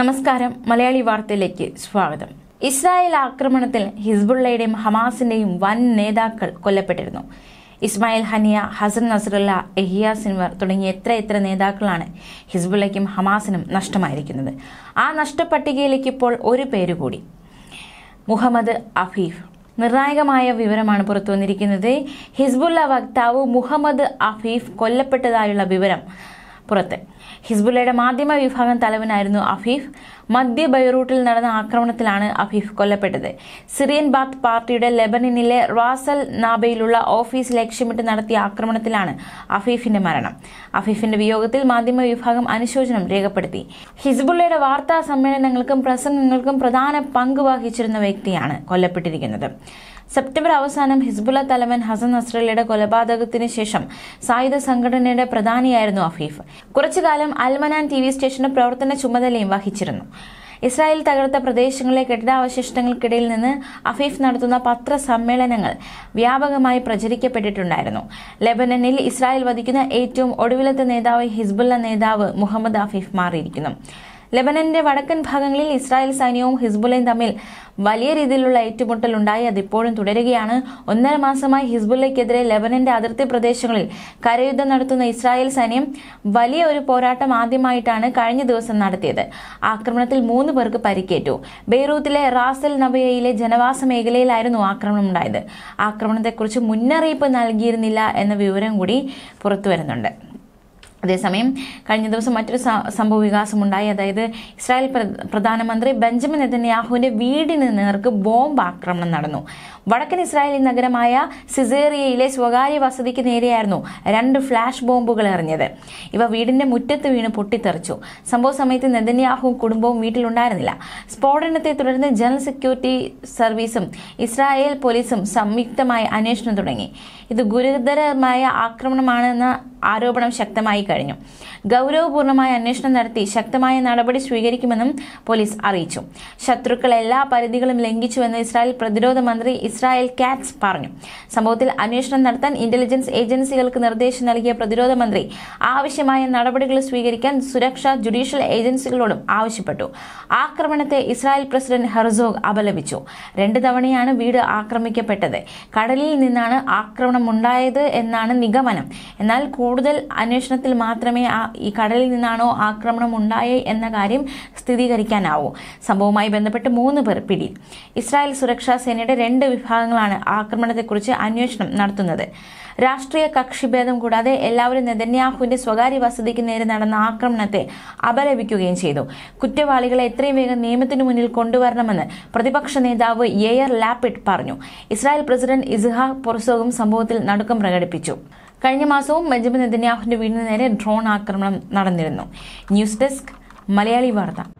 നമസ്കാരം മലയാളി വാർത്തയിലേക്ക് സ്വാഗതം ഇസ്രായേൽ ആക്രമണത്തിൽ ഹിസ്ബുള്ളയുടെയും ഹമാസിന്റെയും വൻ നേതാക്കൾ കൊല്ലപ്പെട്ടിരുന്നു Ismail Haniyeh Hassan Nasrallah Yahya Sinwar തുടങ്ങിയ എത്ര എത്ര നേതാക്കളാണ് ഹിസ്ബുള്ളയ്ക്കും ഹമാസിനും നഷ്ടമായിരിക്കുന്നത് ആ നഷ്ടപ്പട്ടികയിലേക്ക് ഇപ്പോൾ ഒരു പേര് കൂടി മുഹമ്മദ് അഫീഫ് നിർണായകമായ വിവരമാണ് പുറത്തു വന്നിരിക്കുന്നത് ഹിസ്ബുള്ള വക്താവ് മുഹമ്മദ് അഫീഫ് കൊല്ലപ്പെട്ടതായുള്ള വിവരം പുറത്ത് ഹിസ്ബുല്ലയുടെ മാധ്യമ വിഭാഗം തലവനായിരുന്നു അഫീഫ് മധ്യ ബൈറൂട്ടിൽ നടന്ന ആക്രമണത്തിലാണ് അഫീഫ് കൊല്ലപ്പെട്ടത് സിറിയൻ ബാത്ത് പാർട്ടിയുടെ ലെബനനിലെ റാസൽ നാബയിലുള്ള ഓഫീസ് ലക്ഷ്യമിട്ട് നടത്തിയ ആക്രമണത്തിലാണ് അഫീഫിന്റെ മരണം അഫീഫിന്റെ വിയോഗത്തിൽ മാധ്യമ വിഭാഗം അനുശോചനം രേഖപ്പെടുത്തി ഹിസ്ബുള്ളയുടെ വാർത്താ സമ്മേളനങ്ങൾക്കും പ്രസംഗങ്ങൾക്കും പ്രധാന പങ്ക് വഹിച്ചിരുന്ന വ്യക്തിയാണ് കൊല്ലപ്പെട്ടിരിക്കുന്നത് സെപ്റ്റംബർ അവസാനം ഹിസ്ബുല തലവൻ ഹസൻ നസ്രലയുടെ കൊലപാതകത്തിന് ശേഷം സായുധ സംഘടനയുടെ പ്രധാനിയായിരുന്നു അഫീഫ് കുറച്ചുകാലം അൽമനാൻ ടി വി സ്റ്റേഷന്റെ പ്രവർത്തന ചുമതലയും വഹിച്ചിരുന്നു ഇസ്രായേൽ തകർത്ത പ്രദേശങ്ങളിലെ കെട്ടിടാവശിഷ്ടങ്ങൾക്കിടയിൽ നിന്ന് അഫീഫ് നടത്തുന്ന പത്രസമ്മേളനങ്ങൾ വ്യാപകമായി പ്രചരിക്കപ്പെട്ടിട്ടുണ്ടായിരുന്നു ലെബനനിൽ ഇസ്രായേൽ വധിക്കുന്ന ഏറ്റവും ഒടുവിലത്തെ നേതാവ് ഹിസ്ബുള്ള നേതാവ് മുഹമ്മദ് അഫീഫ് മാറിയിരിക്കുന്നു ലെബനന്റെ വടക്കൻ ഭാഗങ്ങളിൽ ഇസ്രായേൽ സൈന്യവും ഹിസ്ബുലയും തമ്മിൽ വലിയ രീതിയിലുള്ള ഏറ്റുമുട്ടൽ ഉണ്ടായി അതിപ്പോഴും തുടരുകയാണ് ഒന്നര മാസമായി ഹിസ്ബുല്ലയ്ക്കെതിരെ ലെബനന്റെ അതിർത്തി പ്രദേശങ്ങളിൽ കരയുദ്ധം നടത്തുന്ന ഇസ്രായേൽ സൈന്യം വലിയ ഒരു പോരാട്ടം ആദ്യമായിട്ടാണ് കഴിഞ്ഞ ദിവസം നടത്തിയത് ആക്രമണത്തിൽ മൂന്ന് പേർക്ക് പരിക്കേറ്റു ബെയ്റൂത്തിലെ റാസൽ നബയയിലെ ജനവാസ മേഖലയിലായിരുന്നു ആക്രമണം ഉണ്ടായത് ആക്രമണത്തെക്കുറിച്ച് മുന്നറിയിപ്പ് നൽകിയിരുന്നില്ല എന്ന വിവരം കൂടി പുറത്തുവരുന്നുണ്ട് അതേസമയം കഴിഞ്ഞ ദിവസം മറ്റൊരു സംഭവ വികാസമുണ്ടായി അതായത് ഇസ്രായേൽ പ്രധാനമന്ത്രി ബെഞ്ചമിൻ നെതന്യാഹുവിന്റെ വീടിന് നേർക്ക് ബോംബ് ആക്രമണം നടന്നു വടക്കൻ ഇസ്രായേലി നഗരമായ സിസേറിയയിലെ സ്വകാര്യ വസതിക്ക് നേരെയായിരുന്നു രണ്ട് ഫ്ലാഷ് ബോംബുകൾ എറിഞ്ഞത് ഇവ വീടിന്റെ മുറ്റത്ത് വീണ് പൊട്ടിത്തെറിച്ചു സംഭവ സമയത്ത് നെതന്യാഹുവും കുടുംബവും വീട്ടിലുണ്ടായിരുന്നില്ല സ്ഫോടനത്തെ തുടർന്ന് ജനറൽ സെക്യൂരിറ്റി സർവീസും ഇസ്രായേൽ പോലീസും സംയുക്തമായി അന്വേഷണം തുടങ്ങി ഇത് ഗുരുതരമായ ആക്രമണമാണെന്ന ആരോപണം ശക്തമായി കഴിഞ്ഞു ഗൗരവപൂർണമായ അന്വേഷണം നടത്തി ശക്തമായ നടപടി സ്വീകരിക്കുമെന്നും പോലീസ് അറിയിച്ചു ശത്രുക്കൾ എല്ലാ പരിധികളും ലംഘിച്ചുവെന്ന് ഇസ്രായേൽ പ്രതിരോധ മന്ത്രി ഇസ്രായേൽ കാറ്റ്സ് പറഞ്ഞു സംഭവത്തിൽ അന്വേഷണം നടത്താൻ ഇന്റലിജൻസ് ഏജൻസികൾക്ക് നിർദ്ദേശം നൽകിയ പ്രതിരോധ മന്ത്രി ആവശ്യമായ നടപടികൾ സ്വീകരിക്കാൻ സുരക്ഷാ ജുഡീഷ്യൽ ഏജൻസികളോടും ആവശ്യപ്പെട്ടു ആക്രമണത്തെ ഇസ്രായേൽ പ്രസിഡന്റ് ഹെർസോഗ് അപലപിച്ചു രണ്ട് തവണയാണ് വീട് ആക്രമിക്കപ്പെട്ടത് കടലിൽ നിന്നാണ് ആക്രമണമുണ്ടായത് എന്നാണ് നിഗമനം എന്നാൽ കൂടുതൽ അന്വേഷണത്തിൽ മാത്രമേ ആ ഈ കടലിൽ നിന്നാണോ ആക്രമണം ഉണ്ടായേ എന്ന കാര്യം സ്ഥിരീകരിക്കാനാവൂ സംഭവവുമായി ബന്ധപ്പെട്ട് മൂന്ന് പേർ പിടി ഇസ്രായേൽ സുരക്ഷാ സേനയുടെ രണ്ട് വിഭാഗങ്ങളാണ് ആക്രമണത്തെക്കുറിച്ച് അന്വേഷണം നടത്തുന്നത് രാഷ്ട്രീയ കക്ഷിഭേദം കൂടാതെ എല്ലാവരും നെതന്യാഹുവിന്റെ സ്വകാര്യ വസതിക്ക് നേരെ നടന്ന ആക്രമണത്തെ അപലപിക്കുകയും ചെയ്തു കുറ്റവാളികളെ എത്രയും വേഗം നിയമത്തിനു മുന്നിൽ കൊണ്ടുവരണമെന്ന് പ്രതിപക്ഷ നേതാവ് എയർ ലാപ്പിഡ് പറഞ്ഞു ഇസ്രായേൽ പ്രസിഡന്റ് ഇസ്ഹാഖ് പൊർസോഗും സംഭവത്തിൽ നടുക്കം പ്രകടിപ്പിച്ചു കഴിഞ്ഞ മാസവും ബെഞ്ചമിൻ നെതന്യാഹുവിന്റെ വീടിന് നേരെ ഡ്രോൺ ആക്രമണം നടന്നിരുന്നു ന്യൂസ് ഡെസ്ക് മലയാളി വാർത്ത